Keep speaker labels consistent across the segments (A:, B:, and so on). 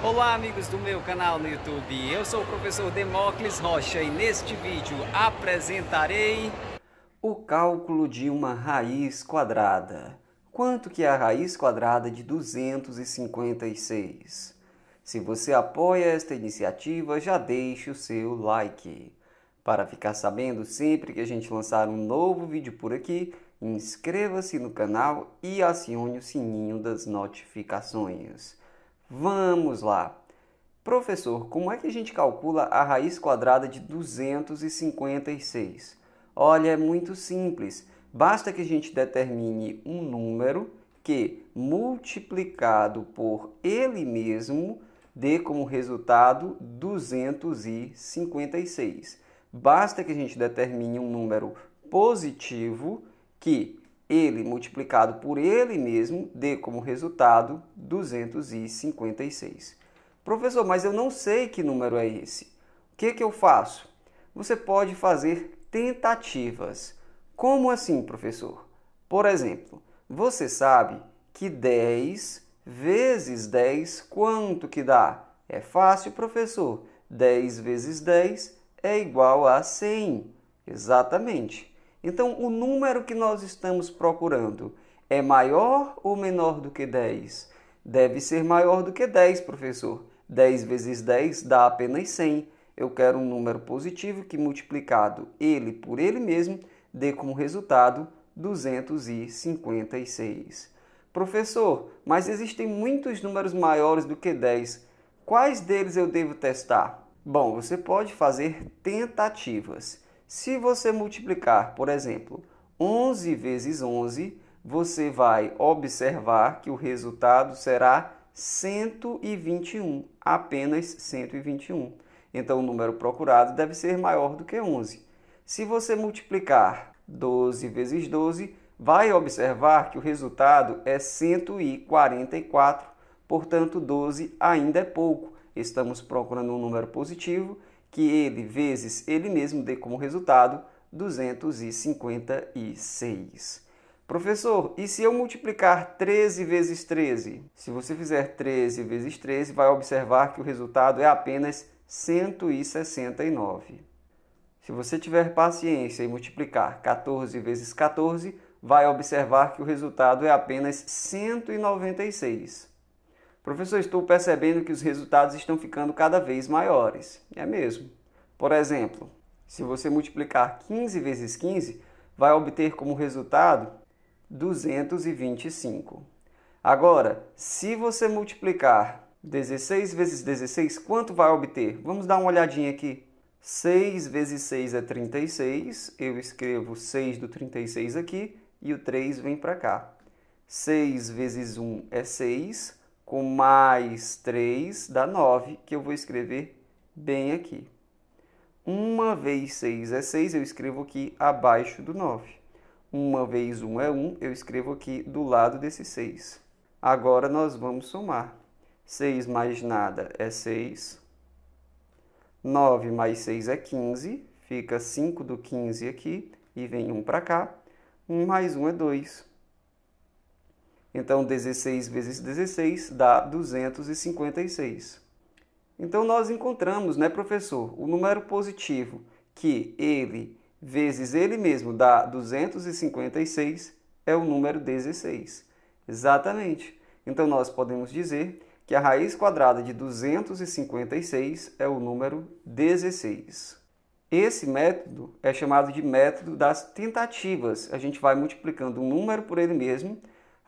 A: Olá amigos do meu canal no YouTube, eu sou o professor Demócles Rocha e neste vídeo apresentarei o cálculo de uma raiz quadrada. Quanto que é a raiz quadrada de 256? Se você apoia esta iniciativa, já deixe o seu like. Para ficar sabendo sempre que a gente lançar um novo vídeo por aqui, inscreva-se no canal e acione o sininho das notificações. Vamos lá! Professor, como é que a gente calcula a raiz quadrada de 256? Olha, é muito simples. Basta que a gente determine um número que, multiplicado por ele mesmo, dê como resultado 256. Basta que a gente determine um número positivo que, ele multiplicado por ele mesmo dê como resultado 256. Professor, mas eu não sei que número é esse. O que, que eu faço? Você pode fazer tentativas. Como assim, professor? Por exemplo, você sabe que 10 vezes 10 quanto que dá? É fácil, professor. 10 vezes 10 é igual a 100. Exatamente. Então, o número que nós estamos procurando é maior ou menor do que 10? Deve ser maior do que 10, professor. 10 vezes 10 dá apenas 100. Eu quero um número positivo que, multiplicado ele por ele mesmo, dê como resultado 256. Professor, mas existem muitos números maiores do que 10. Quais deles eu devo testar? Bom, você pode fazer tentativas. Se você multiplicar, por exemplo, 11 vezes 11, você vai observar que o resultado será 121, apenas 121. Então o número procurado deve ser maior do que 11. Se você multiplicar 12 vezes 12, vai observar que o resultado é 144, portanto 12 ainda é pouco. Estamos procurando um número positivo que ele, vezes ele mesmo, dê como resultado 256. Professor, e se eu multiplicar 13 vezes 13? Se você fizer 13 vezes 13, vai observar que o resultado é apenas 169. Se você tiver paciência e multiplicar 14 vezes 14, vai observar que o resultado é apenas 196. Professor, estou percebendo que os resultados estão ficando cada vez maiores. É mesmo. Por exemplo, se você multiplicar 15 vezes 15, vai obter como resultado 225. Agora, se você multiplicar 16 vezes 16, quanto vai obter? Vamos dar uma olhadinha aqui. 6 vezes 6 é 36, eu escrevo 6 do 36 aqui e o 3 vem para cá. 6 vezes 1 é 6, com mais 3 dá 9, que eu vou escrever bem aqui. 1 vez 6 é 6, eu escrevo aqui abaixo do 9. 1 vez 1 é 1, eu escrevo aqui do lado desse 6. Agora nós vamos somar. 6 mais nada é 6. 9 mais 6 é 15, fica 5 do 15 aqui e vem 1 para cá. 1 mais 1 é 2. Então, 16 vezes 16 dá 256. Então, nós encontramos, né, professor, o número positivo, que ele vezes ele mesmo dá 256, é o número 16. Exatamente. Então, nós podemos dizer que a raiz quadrada de 256 é o número 16. Esse método é chamado de método das tentativas. A gente vai multiplicando um número por ele mesmo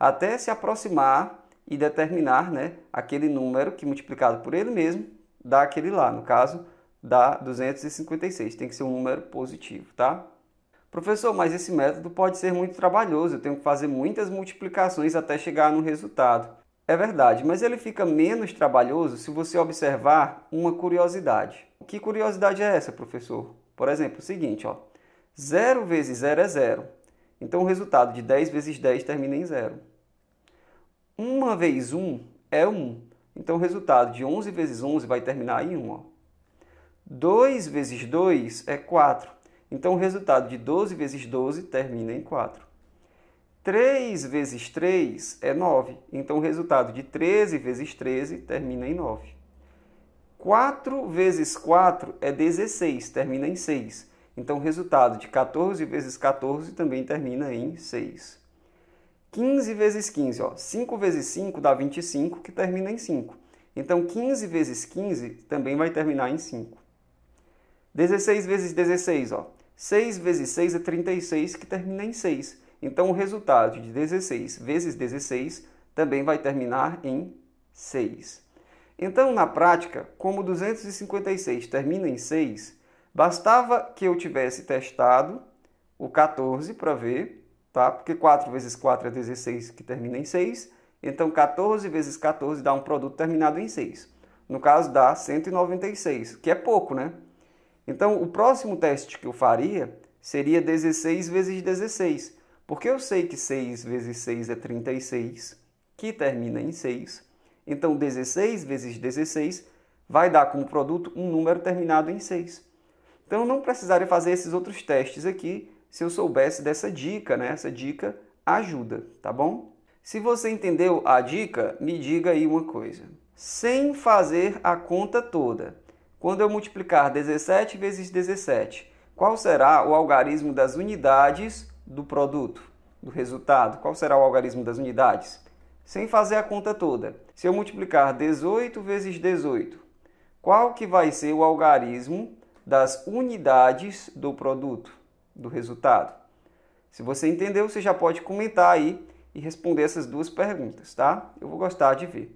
A: até se aproximar e determinar né, aquele número que multiplicado por ele mesmo dá aquele lá, no caso dá 256, tem que ser um número positivo, tá? Professor, mas esse método pode ser muito trabalhoso, eu tenho que fazer muitas multiplicações até chegar no resultado. É verdade, mas ele fica menos trabalhoso se você observar uma curiosidade. Que curiosidade é essa, professor? Por exemplo, o seguinte, ó. 0 vezes 0 é 0. Então o resultado de 10 vezes 10 termina em 0. 1 vezes 1 é 1. Então o resultado de 11 vezes 11 vai terminar em 1. Ó. 2 vezes 2 é 4. Então o resultado de 12 vezes 12 termina em 4. 3 vezes 3 é 9. Então o resultado de 13 vezes 13 termina em 9. 4 vezes 4 é 16, termina em 6. Então o resultado de 14 vezes 14 também termina em 6. 15 vezes 15, ó. 5 vezes 5 dá 25, que termina em 5. Então, 15 vezes 15 também vai terminar em 5. 16 vezes 16, ó. 6 vezes 6 é 36, que termina em 6. Então, o resultado de 16 vezes 16 também vai terminar em 6. Então, na prática, como 256 termina em 6, bastava que eu tivesse testado o 14 para ver tá? Porque 4 vezes 4 é 16, que termina em 6. Então, 14 vezes 14 dá um produto terminado em 6. No caso, dá 196, que é pouco, né? Então, o próximo teste que eu faria seria 16 vezes 16, porque eu sei que 6 vezes 6 é 36, que termina em 6. Então, 16 vezes 16 vai dar como produto um número terminado em 6. Então, eu não precisaria fazer esses outros testes aqui, se eu soubesse dessa dica, né? Essa dica ajuda, tá bom? Se você entendeu a dica, me diga aí uma coisa. Sem fazer a conta toda, quando eu multiplicar 17 vezes 17, qual será o algarismo das unidades do produto, do resultado? Qual será o algarismo das unidades? Sem fazer a conta toda. Se eu multiplicar 18 vezes 18, qual que vai ser o algarismo das unidades do produto? do resultado? Se você entendeu, você já pode comentar aí e responder essas duas perguntas, tá? Eu vou gostar de ver.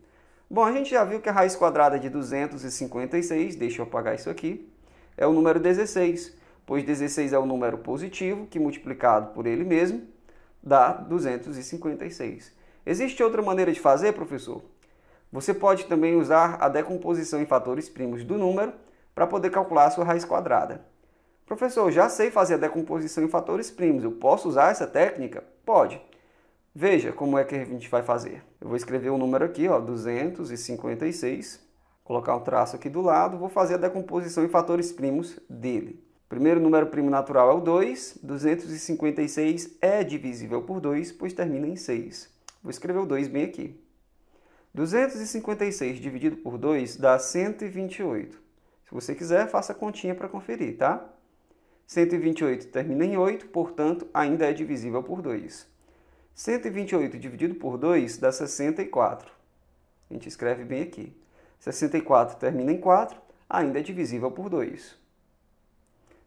A: Bom, a gente já viu que a raiz quadrada é de 256, deixa eu apagar isso aqui, é o número 16, pois 16 é o número positivo, que multiplicado por ele mesmo dá 256. Existe outra maneira de fazer, professor? Você pode também usar a decomposição em fatores primos do número para poder calcular a sua raiz quadrada. Professor, já sei fazer a decomposição em fatores primos, eu posso usar essa técnica? Pode. Veja como é que a gente vai fazer. Eu vou escrever o um número aqui, ó, 256, colocar um traço aqui do lado, vou fazer a decomposição em fatores primos dele. Primeiro número primo natural é o 2, 256 é divisível por 2, pois termina em 6. Vou escrever o 2 bem aqui. 256 dividido por 2 dá 128. Se você quiser, faça a continha para conferir, tá? 128 termina em 8, portanto, ainda é divisível por 2. 128 dividido por 2 dá 64. A gente escreve bem aqui. 64 termina em 4, ainda é divisível por 2.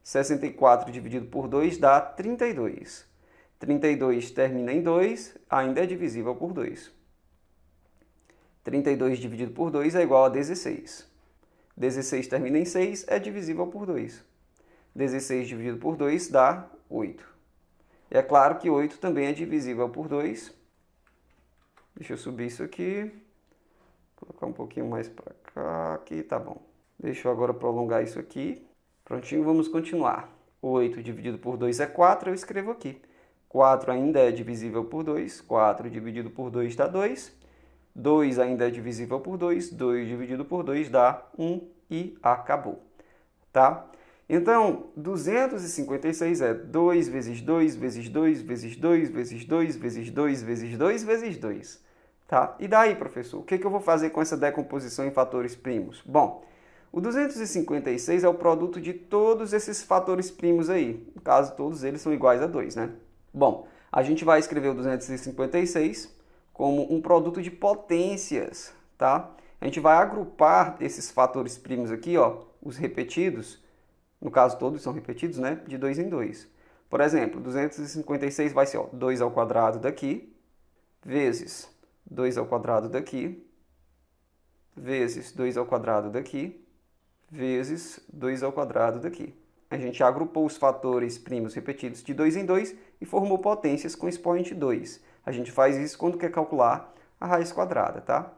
A: 64 dividido por 2 dá 32. 32 termina em 2, ainda é divisível por 2. 32 dividido por 2 é igual a 16. 16 termina em 6, é divisível por 2. 16 dividido por 2 dá 8. E é claro que 8 também é divisível por 2. Deixa eu subir isso aqui. Colocar um pouquinho mais para cá. Aqui tá bom. Deixa eu agora prolongar isso aqui. Prontinho, vamos continuar. 8 dividido por 2 é 4, eu escrevo aqui. 4 ainda é divisível por 2. 4 dividido por 2 dá 2. 2 ainda é divisível por 2. 2 dividido por 2 dá 1 e acabou. Tá? Então, 256 é 2 vezes 2 vezes 2 vezes 2 vezes 2 vezes 2 vezes 2 vezes 2. Tá? E daí, professor, o que, que eu vou fazer com essa decomposição em fatores primos? Bom, o 256 é o produto de todos esses fatores primos aí. No caso, todos eles são iguais a 2, né? Bom, a gente vai escrever o 256 como um produto de potências, tá? A gente vai agrupar esses fatores primos aqui, ó, os repetidos, no caso todos são repetidos, né? De 2 em 2. Por exemplo, 256 vai ser 2 ao quadrado daqui, vezes 2 ao quadrado daqui, vezes 2 ao quadrado daqui, vezes 2 ao quadrado daqui. A gente agrupou os fatores primos repetidos de 2 em 2 e formou potências com expoente 2. A gente faz isso quando quer calcular a raiz quadrada, tá?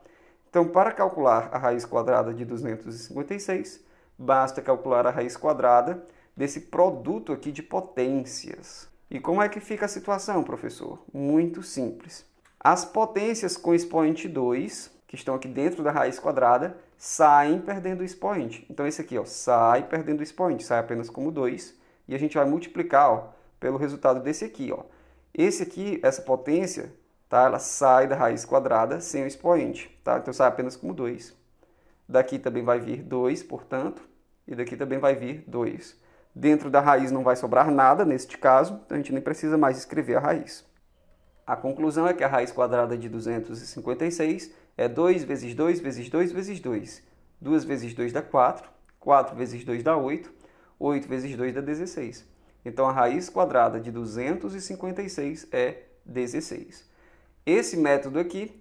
A: Então, para calcular a raiz quadrada de 256, basta calcular a raiz quadrada desse produto aqui de potências. E como é que fica a situação, professor? Muito simples. As potências com expoente 2, que estão aqui dentro da raiz quadrada, saem perdendo o expoente. Então esse aqui ó, sai perdendo o expoente, sai apenas como 2. E a gente vai multiplicar ó, pelo resultado desse aqui. Ó. Esse aqui, essa potência, tá? ela sai da raiz quadrada sem o expoente. Tá? Então sai apenas como 2. Daqui também vai vir 2, portanto e daqui também vai vir 2. Dentro da raiz não vai sobrar nada neste caso, então a gente nem precisa mais escrever a raiz. A conclusão é que a raiz quadrada de 256 é 2 vezes 2 vezes 2 vezes 2. 2 vezes 2 dá 4, 4 vezes 2 dá 8, 8 vezes 2 dá 16. Então a raiz quadrada de 256 é 16. Esse método aqui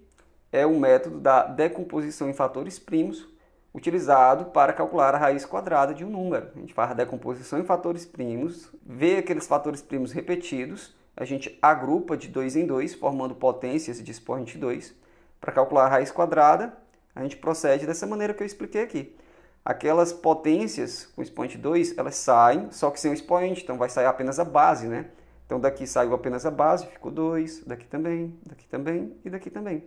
A: é o método da decomposição em fatores primos, utilizado para calcular a raiz quadrada de um número. A gente faz a decomposição em fatores primos, vê aqueles fatores primos repetidos, a gente agrupa de dois em dois, formando potências de expoente 2. Para calcular a raiz quadrada, a gente procede dessa maneira que eu expliquei aqui. Aquelas potências com expoente 2, elas saem, só que sem o expoente, então vai sair apenas a base, né? Então daqui saiu apenas a base, ficou 2, daqui também, daqui também e daqui também.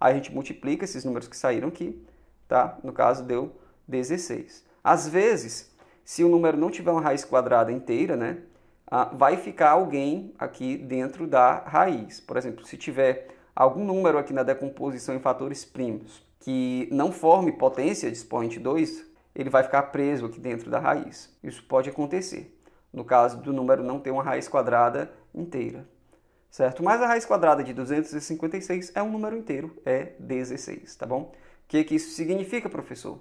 A: Aí a gente multiplica esses números que saíram aqui tá? No caso deu 16. Às vezes, se o número não tiver uma raiz quadrada inteira, né, vai ficar alguém aqui dentro da raiz. Por exemplo, se tiver algum número aqui na decomposição em fatores primos que não forme potência de expoente 2, ele vai ficar preso aqui dentro da raiz. Isso pode acontecer, no caso do número não ter uma raiz quadrada inteira. Certo? Mas a raiz quadrada de 256 é um número inteiro, é 16, tá bom? que, que isso significa, professor?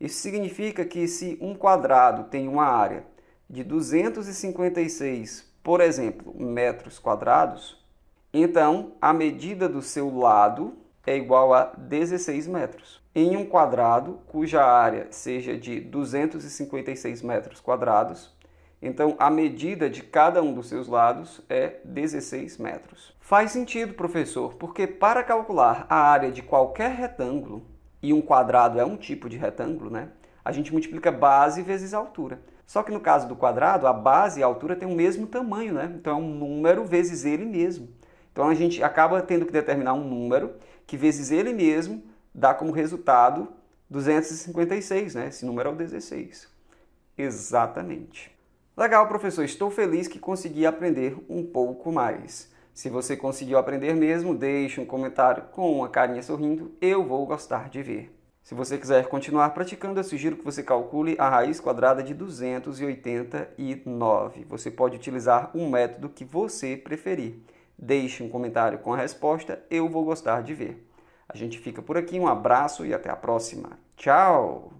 A: Isso significa que se um quadrado tem uma área de 256, por exemplo, metros quadrados, então a medida do seu lado é igual a 16 metros. Em um quadrado cuja área seja de 256 metros quadrados, então a medida de cada um dos seus lados é 16 metros. Faz sentido, professor, porque para calcular a área de qualquer retângulo, e um quadrado é um tipo de retângulo, né? A gente multiplica base vezes altura. Só que no caso do quadrado, a base e a altura têm o mesmo tamanho, né? Então é um número vezes ele mesmo. Então a gente acaba tendo que determinar um número que vezes ele mesmo dá como resultado 256, né? Esse número é o 16. Exatamente. Legal, professor, estou feliz que consegui aprender um pouco mais. Se você conseguiu aprender mesmo, deixe um comentário com uma carinha sorrindo, eu vou gostar de ver. Se você quiser continuar praticando, eu sugiro que você calcule a raiz quadrada de 289. Você pode utilizar um método que você preferir. Deixe um comentário com a resposta, eu vou gostar de ver. A gente fica por aqui, um abraço e até a próxima. Tchau!